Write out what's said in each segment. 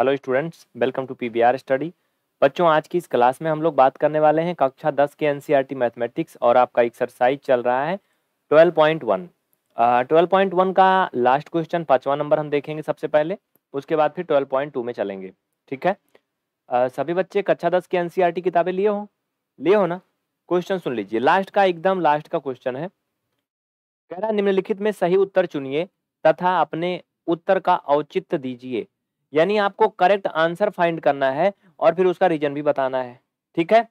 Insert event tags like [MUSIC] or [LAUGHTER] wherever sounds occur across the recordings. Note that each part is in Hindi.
Hello students welcome to PBR study बच्चों आज की इस क्लास में हम लोग बात करने वाले हैं कक्षा दस के एनसीईआरटी मैथमेटिक्स e और आपका एक्सरसाइज चल रहा है twelve point one twelve point one का लास्ट क्वेश्चन पांचवा नंबर हम देखेंगे सबसे पहले उसके बाद फिर ट्वेल्व पॉइंट टू में चलेंगे ठीक है uh, सभी बच्चे कक्षा दस के एन e किताबें लिए हो लिए हो ना क्वेश्चन सुन लीजिए लास्ट का एकदम लास्ट का क्वेश्चन है कह रहा निम्नलिखित में सही उत्तर चुनिए तथा अपने उत्तर का औचित्य दीजिए यानी आपको करेक्ट आंसर फाइंड करना है और फिर उसका रीजन भी बताना है ठीक है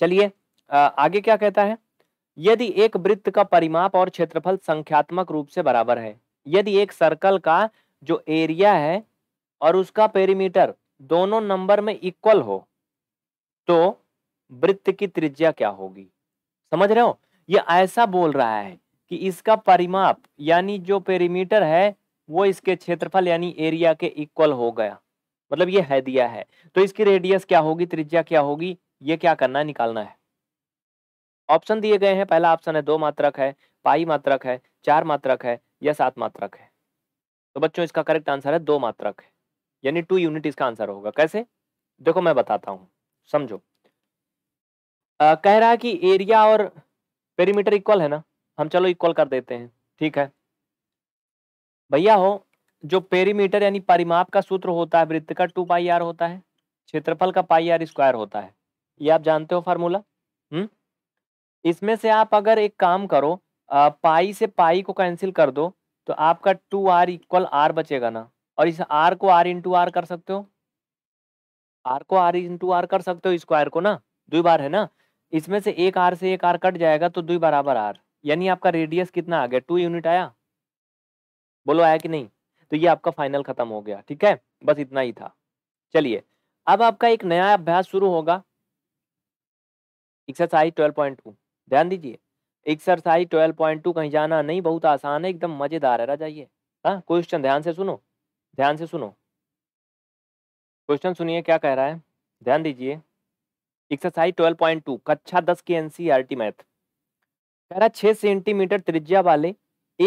चलिए आगे क्या कहता है यदि एक वृत्त का परिमाप और क्षेत्रफल संख्यात्मक रूप से बराबर है यदि एक सर्कल का जो एरिया है और उसका पेरीमीटर दोनों नंबर में इक्वल हो तो वृत्त की त्रिज्या क्या होगी समझ रहे हो ये ऐसा बोल रहा है कि इसका परिमाप यानी जो पेरीमीटर है वो इसके क्षेत्रफल यानी एरिया के इक्वल हो गया मतलब ये है दिया है तो इसकी रेडियस क्या होगी त्रिज्या क्या होगी ये क्या करना है निकालना है ऑप्शन दिए गए हैं पहला ऑप्शन है दो मात्रक है पाई मात्रक है चार मात्रक है या सात मात्रक है तो बच्चों इसका करेक्ट आंसर है दो मात्रक है यानी टू यूनिट इसका आंसर होगा कैसे देखो मैं बताता हूं समझो आ, कह रहा है कि एरिया और पेरीमीटर इक्वल है ना हम चलो इक्वल कर देते हैं ठीक है भैया हो जो पेरीमीटर यानी परिमाप का सूत्र होता है वृत्त का टू पाई आर होता है क्षेत्रफल का पाई आर स्क्वायर होता है ये आप जानते हो फार्मूला हम्म इसमें से आप अगर एक काम करो आ, पाई से पाई को कैंसिल कर दो तो आपका टू आर इक्वल आर बचेगा ना और इस आर को आर इंटू आर कर सकते हो आर को आर इंटू आर कर सकते हो स्क्वायर को ना दो बार है ना इसमें से एक आर से एक आर कट जाएगा तो दो बराबर आर यानी आपका रेडियस कितना आ गया टू यूनिट आया बोलो आया कि नहीं तो ये आपका फाइनल खत्म हो गया ठीक है बस इतना ही था चलिए अब आपका एक नया अभ्यास शुरू होगा एक्सरसाइज ट्वेल्व पॉइंट टू ध्यान दीजिए एक्सरसाइज ट्वेल्व पॉइंट टू कहीं जाना नहीं बहुत आसान है एकदम मजेदार है रह जाइए हाँ क्वेश्चन ध्यान से सुनो ध्यान से सुनो क्वेश्चन सुनिए क्या कह रहा है ध्यान दीजिए एक्सरसाइज ट्वेल्व पॉइंट टू कक्षा दस की एनसीईआरटी मैथ e कह रहा है छह सेंटीमीटर त्रिज्या वाले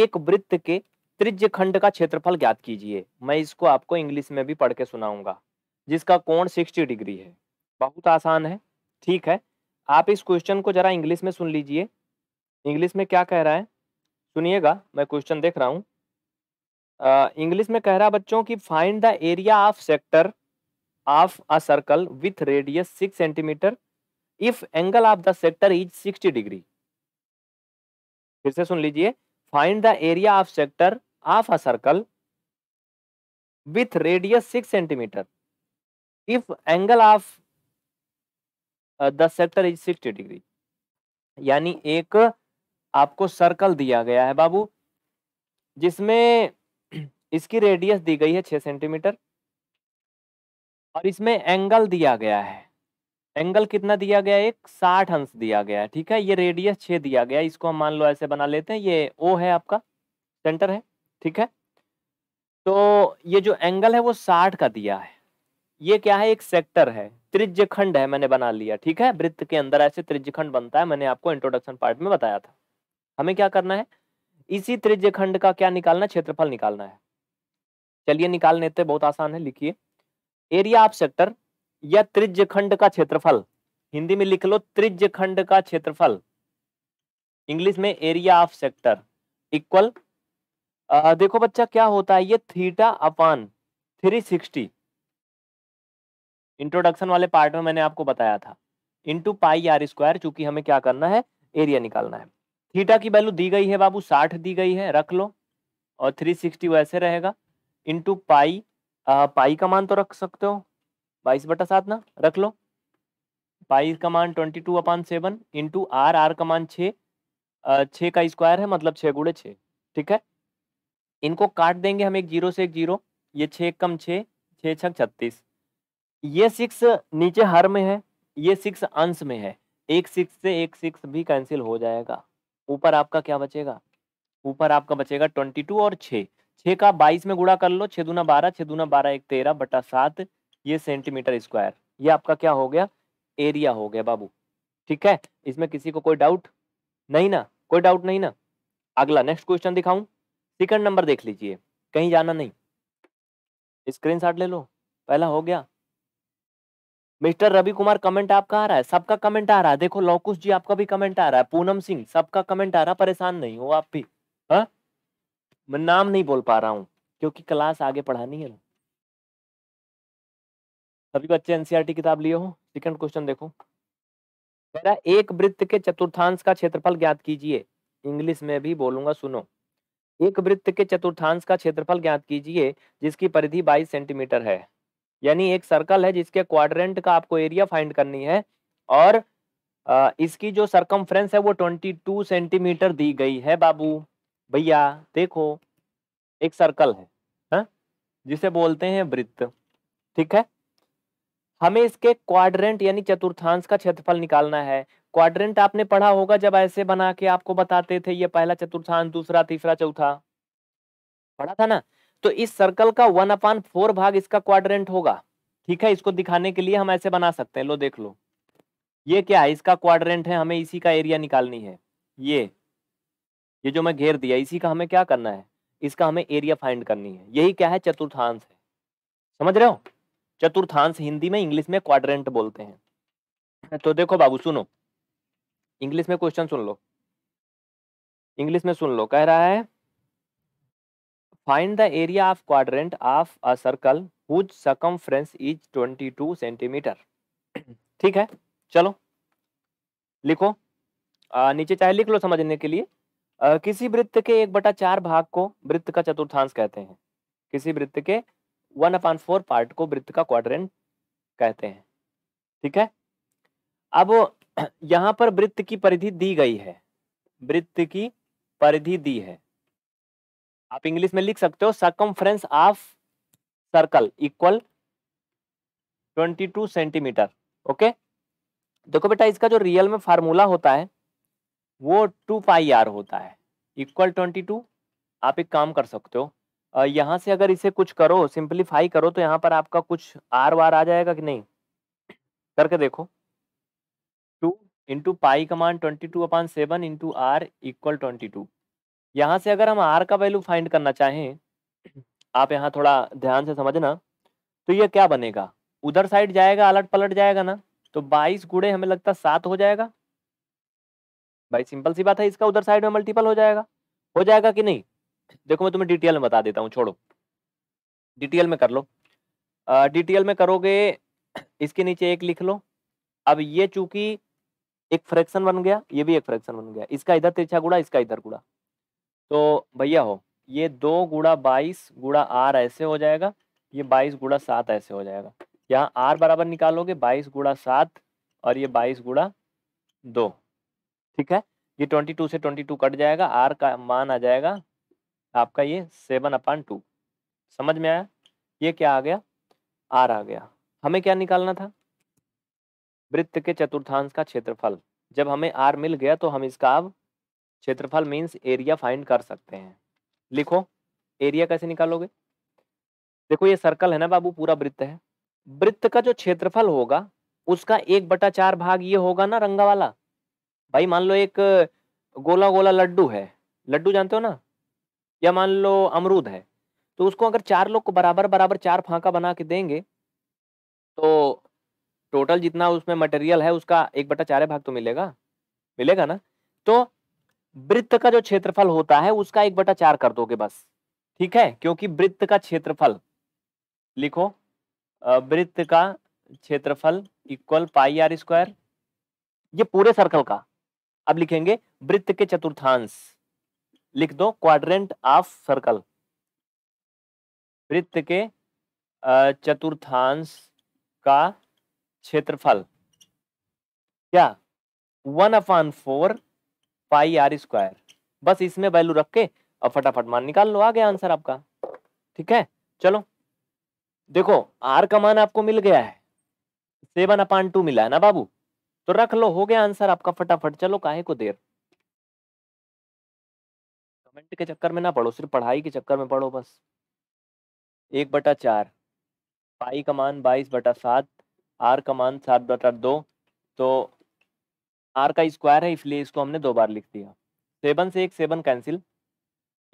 एक वृत्त के त्रिज्य खंड का क्षेत्रफल ज्ञात कीजिए मैं इसको आपको इंग्लिश में भी पढ़ के सुनाऊंगा जिसका कोण 60 डिग्री है बहुत आसान है ठीक है आप इस क्वेश्चन को जरा इंग्लिश में सुन लीजिए इंग्लिश में क्या कह रहा है सुनिएगा मैं क्वेश्चन देख रहा हूँ इंग्लिश में कह रहा बच्चों की find the area of sector of a circle with radius six centimetre if angle of the sector is sixty degree फिर से सुन लीजिए find the area of sector of a circle with radius six centimetre if angle of the sector is sixty degree यानी एक आपको सर्कल दिया गया है बाबू जिसमें इसकी रेडियस दी गई है छ सेंटीमीटर और इसमें एंगल दिया गया है एंगल कितना दिया गया है एक साठ अंश दिया गया है ठीक है ये रेडियस छ दिया गया है इसको हम मान लो ऐसे बना लेते हैं ये ओ है आपका सेंटर है ठीक है तो ये जो एंगल है वो साठ का दिया है ये क्या है एक सेक्टर है त्रिज्य खंड है मैंने बना लिया ठीक है वृत्त के अंदर ऐसे त्रिज्य खंड बनता है मैंने आपको इंट्रोडक्शन पार्ट में बताया था हमें क्या करना है इसी त्रिज्य खंड का क्या निकालना क्षेत्रफल निकालना है चलिए निकाल लेते बहुत आसान है लिखिए एरिया ऑफ सेक्टर या त्रिज्य खंड का क्षेत्रफल हिंदी में लिख लो त्रिज्य खंड का क्षेत्रफल इंग्लिश में एरिया ऑफ सेक्टर इक्वल आ, देखो बच्चा क्या होता है ये थीटा अपान 360 इंट्रोडक्शन वाले पार्ट में मैंने आपको बताया था इंटू पाई आर स्क्वायर चूंकि हमें क्या करना है एरिया निकालना है थीटा की वैल्यू दी गई है बाबू साठ दी गई है रख लो और थ्री सिक्सटी वैसे रहेगा इंटू पाई आ, पाई का मान तो रख सकते हो बाईस बटा सात ना रख लो पाई का मान twenty two upon seven into r r का मान छः छः का स्क्वायर है मतलब छः गुड़े छः ठीक है इनको काट देंगे हम एक जीरो से एक जीरो ये छः कम छः छः छक छत्तीस ये सिक्स नीचे हर में है ये सिक्स अंश में है एक सिक्स से एक सिक्स भी कैंसिल हो जाएगा ऊपर आपका क्या बचेगा ऊपर आपका बचेगा ट्वेंटी टू और छः छः का बाईस में गुड़ा कर लो छः दूना बारह छः दूना बारह एक तेरह बटा सात ये सेंटीमीटर स्क्वायर ये आपका क्या हो गया एरिया हो गया बाबू ठीक है इसमें किसी को कोई डाउट नहीं ना कोई डाउट नहीं ना अगला नेक्स्ट क्वेश्चन दिखाऊं सेकंड नंबर देख लीजिए कहीं जाना नहीं स्क्रीन ले लो पहला हो गया मिस्टर रवि कुमार कमेंट आपका आ रहा है सबका कमेंट आ रहा है देखो लौकुश जी आपका भी कमेंट आ रहा है पूनम सिंह सबका कमेंट आ रहा है परेशान नहीं हो आप भी हा? मैं नाम नहीं बोल पा रहा हूँ क्योंकि क्लास आगे पढ़ानी है ना सभी बच्चे एनसीईआरटी e किताब लिए हो सेकंड क्वेश्चन देखो मेरा एक वृत्त के चतुर्थांश का क्षेत्रफल ज्ञात कीजिए इंग्लिश में भी बोलूंगा सुनो एक वृत्त के चतुर्थांश का क्षेत्रफल ज्ञात कीजिए जिसकी परिधि 22 सेंटीमीटर है यानी एक सर्कल है जिसके क्वाड्रेंट का आपको एरिया फाइंड करनी है और इसकी जो सरकमफ्रेंस है वो 22 सेंटीमीटर दी गई है बाबू भैया देखो एक सर्कल है हा? जिसे बोलते हैं वृत्त ठीक है हमें इसके क्वाड्रेंट यानी चतुर्थांश का क्षेत्रफल निकालना है क्वाड्रेंट आपने पढ़ा होगा जब ऐसे बना के आपको बताते थे ये पहला चतुर्थांश दूसरा तीसरा चौथा पढ़ा था ना तो इस सर्कल का वन अपान फोर भाग इसका क्वाड्रेंट होगा ठीक है इसको दिखाने के लिए हम ऐसे बना सकते हैं लो देख लो ये क्या है इसका क्वाड्रेंट है हमें इसी का एरिया निकालनी है ये ये जो मैं घेर दिया इसी का हमें क्या करना है इसका हमें एरिया फाइंड करनी है यही क्या है चतुर्थांश है समझ रहे हो चतुर्थांश हिंदी में इंग्लिश में क्वाड्रेंट बोलते हैं तो देखो बाबू सुनो इंग्लिश में क्वेश्चन सुन लो इंग्लिश में सुन लो कह रहा है find the area of quadrant of a circle whose circumference is 22 centimetre ठीक है चलो लिखो आ, नीचे चाहे लिख लो समझने के लिए आ, किसी वृत्त के एक बटा चार भाग को वृत्त का चतुर्थांश कहते हैं किसी वृत्त के वन अपॉन फोर पार्ट को वृत्त का क्वाड्रेंट कहते हैं ठीक है अब [CLEARS THROAT] यहाँ पर वृत्त की परिधि दी गई है वृत्त की परिधि दी है आप इंग्लिश में लिख सकते हो circumference of circle equal 22 centimetre okay देखो बेटा इसका जो रियल में फार्मूला होता है वो टू पाई आर होता है इक्वल 22 आप एक काम कर सकते हो यहाँ से अगर इसे कुछ करो सिंप्लीफाई करो तो यहाँ पर आपका कुछ आर वार आ जाएगा कि नहीं करके देखो into pi comma twenty two upon seven into r equal twenty two यहाँ से अगर हम आर का वैल्यू फाइंड करना चाहें आप यहाँ थोड़ा ध्यान से समझना तो ये क्या बनेगा उधर साइड जाएगा अलट पलट जाएगा ना तो बाईस गुड़े हमें लगता सात हो जाएगा भाई सिंपल सी बात है इसका उधर साइड में मल्टीपल हो जाएगा हो जाएगा कि नहीं देखो मैं तुम्हें डिटेल में बता देता हूँ छोड़ो डिटेल में कर लो डिटेल में करोगे इसके नीचे एक लिख लो अब ये चूंकि एक फ्रैक्शन बन गया ये भी एक फ्रैक्शन बन गया इसका इधर तिरछा गुड़ा इसका इधर गुड़ा तो भैया हो ये दो गुड़ा बाईस गुड़ा आर ऐसे हो जाएगा ये बाईस गुड़ा सात ऐसे हो जाएगा यहाँ आर बराबर निकालोगे बाईस गुड़ा सात और ये बाईस गुड़ा दो ठीक है ये ट्वेंटी टू से ट्वेंटी टू कट जाएगा आर का मान आ जाएगा आपका ये सेवन अपान टू समझ में आया ये क्या आ गया आर आ गया हमें क्या निकालना था वृत्त के चतुर्थांश का क्षेत्रफल जब हमें आर मिल गया तो हम इसका अब क्षेत्रफल मीन्स एरिया फाइंड कर सकते हैं लिखो एरिया कैसे निकालोगे देखो ये सर्कल है ना बाबू पूरा वृत्त है वृत्त का जो क्षेत्रफल होगा उसका एक बटा चार भाग ये होगा ना रंगा वाला भाई मान लो एक गोला गोला लड्डू है लड्डू जानते हो ना या मान लो अमरूद है तो उसको अगर चार लोग को बराबर बराबर चार फांका बना के देंगे तो टोटल जितना उसमें मटेरियल है उसका एक बटा चार भाग तो मिलेगा मिलेगा ना तो वृत्त का जो क्षेत्रफल होता है उसका एक बटा चार कर दोगे बस ठीक है क्योंकि वृत्त का क्षेत्रफल लिखो वृत्त का क्षेत्रफल इक्वल पाई आर स्क्वायर ये पूरे सर्कल का अब लिखेंगे वृत्त के चतुर्थांश लिख दो क्वाड्रेंट ऑफ सर्कल वृत्त के चतुर्थांश का क्षेत्रफल क्या one upon four pi r square बस इसमें वैल्यू रख के और फटाफट मान निकाल लो आ गया आंसर आपका ठीक है चलो देखो आर का मान आपको मिल गया है सेवन अपान टू मिला है ना बाबू तो रख लो हो गया आंसर आपका फटाफट चलो काहे को देर कमेंट के चक्कर में ना पढ़ो सिर्फ पढ़ाई के चक्कर में पढ़ो बस एक बटा चार पाई का मान बाईस बटा सात आर का मान सात बटा दो तो आर का स्क्वायर है इसलिए इसको हमने दो बार लिख दिया सेवन से एक सेवन कैंसिल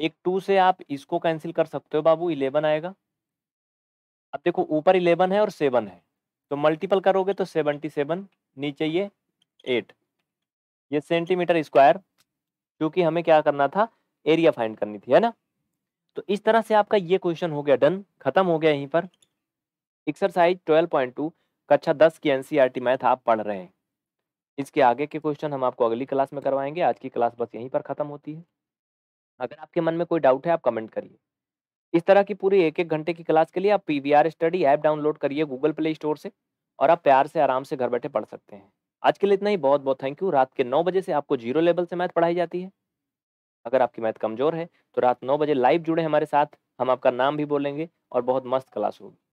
एक टू से आप इसको कैंसिल कर सकते हो बाबू इलेवन आएगा अब देखो ऊपर इलेवन है और सेवन है तो मल्टीपल करोगे तो सेवनटी सेवन नीचे ये एट ये सेंटीमीटर स्क्वायर क्योंकि हमें क्या करना था एरिया फाइंड करनी थी है ना तो इस तरह से आपका ये क्वेश्चन हो गया डन खत्म हो गया यहीं पर एक्सरसाइज ट्वेल्व पॉइंट टू कक्षा अच्छा दस की एनसीईआरटी e मैथ आप पढ़ रहे हैं इसके आगे के क्वेश्चन हम आपको अगली क्लास में करवाएंगे आज की क्लास बस यहीं पर ख़त्म होती है अगर आपके मन में कोई डाउट है आप कमेंट करिए इस तरह की पूरी एक एक घंटे की क्लास के लिए आप पी स्टडी ऐप डाउनलोड करिए गूगल प्ले स्टोर से और आप प्यार से आराम से घर बैठे पढ़ सकते हैं आज के लिए इतना ही बहुत बहुत थैंक यू रात के नौ बजे से आपको जीरो लेवल से मैथ पढ़ाई जाती है अगर आपकी मैथ कमज़ोर है तो रात नौ बजे लाइव जुड़े हमारे साथ हम आपका नाम भी बोलेंगे और बहुत मस्त क्लास होगी